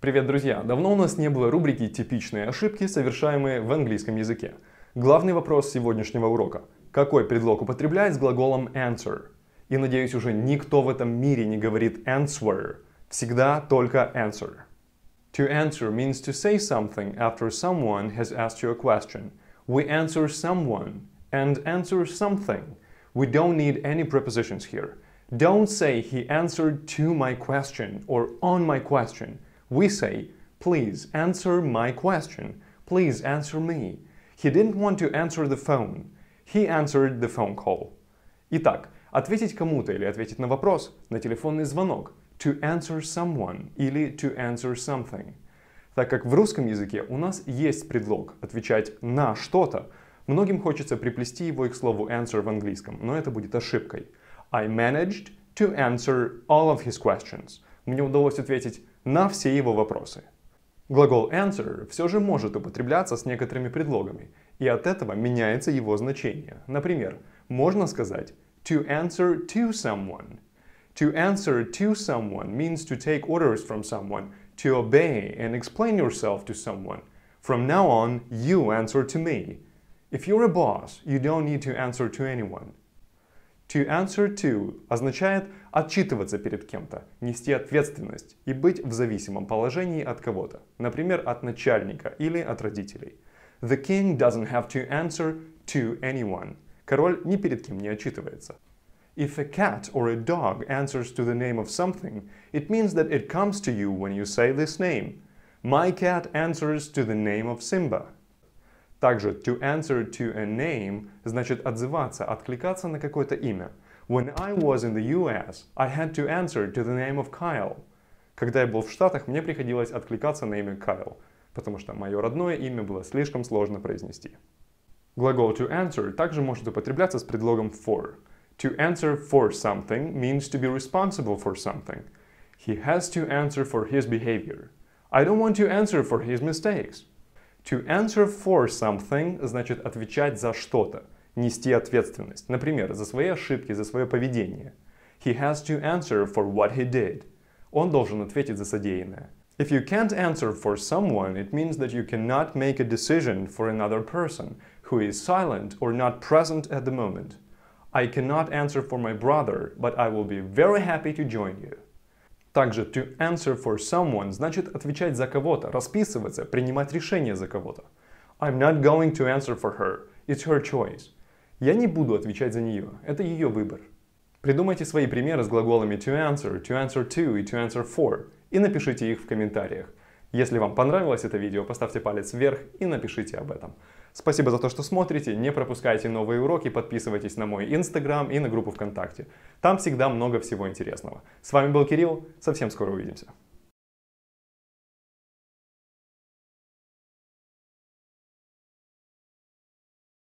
Привет, друзья! Давно у нас не было рубрики «Типичные ошибки, совершаемые в английском языке». Главный вопрос сегодняшнего урока – какой предлог употреблять с глаголом answer? И надеюсь, уже никто в этом мире не говорит answer. Всегда только answer. To answer means to say something after someone has asked you a question. We answer someone and answer something. We don't need any prepositions here. Don't say he answered to my question or on my question – We say, please answer my question. Please answer me. He didn't want to answer the phone. He answered the phone call. Итак, ответить кому-то или ответить на вопрос, на телефонный звонок. To answer someone или to answer something. Так как в русском языке у нас есть предлог отвечать на что-то, многим хочется приплести его к слову answer в английском, но это будет ошибкой. I managed to answer all of his questions. Мне удалось ответить на все его вопросы. Глагол answer все же может употребляться с некоторыми предлогами, и от этого меняется его значение. Например, можно сказать to answer to someone. To answer to someone means to take orders from someone, to obey and explain yourself to someone. From now on, you answer to me. If you're a boss, you don't need to answer to anyone. To answer to означает отчитываться перед кем-то, нести ответственность и быть в зависимом положении от кого-то, например, от начальника или от родителей. The king doesn't have to answer to anyone. Король ни перед кем не отчитывается. If a cat or a dog answers to the name of something, it means that it comes to you when you say this name. My cat answers to the name of Simba. Также to answer to a name значит отзываться, откликаться на какое-то имя. When I was in the US, I had to answer to the name of Kyle. Когда я был в Штатах, мне приходилось откликаться на имя Кайл, потому что мое родное имя было слишком сложно произнести. Глагол to answer также может употребляться с предлогом for. To answer for something means to be responsible for something. He has to answer for his behavior. I don't want to answer for his mistakes. To answer for something значит отвечать за что-то, нести ответственность. Например, за свои ошибки, за свое поведение. He has to answer for what he did. Он должен ответить за содеянное. If you can't answer for someone, it means that you cannot make a decision for another person who is silent or not present at the moment. I cannot answer for my brother, but I will be very happy to join you. Также to answer for someone значит отвечать за кого-то, расписываться, принимать решение за кого-то. I'm not going to answer for her. It's her choice. Я не буду отвечать за нее. Это ее выбор. Придумайте свои примеры с глаголами to answer, to answer to и to answer for и напишите их в комментариях. Если вам понравилось это видео, поставьте палец вверх и напишите об этом. Спасибо за то, что смотрите, не пропускайте новые уроки, подписывайтесь на мой инстаграм и на группу ВКонтакте. Там всегда много всего интересного. С вами был Кирилл, совсем скоро увидимся.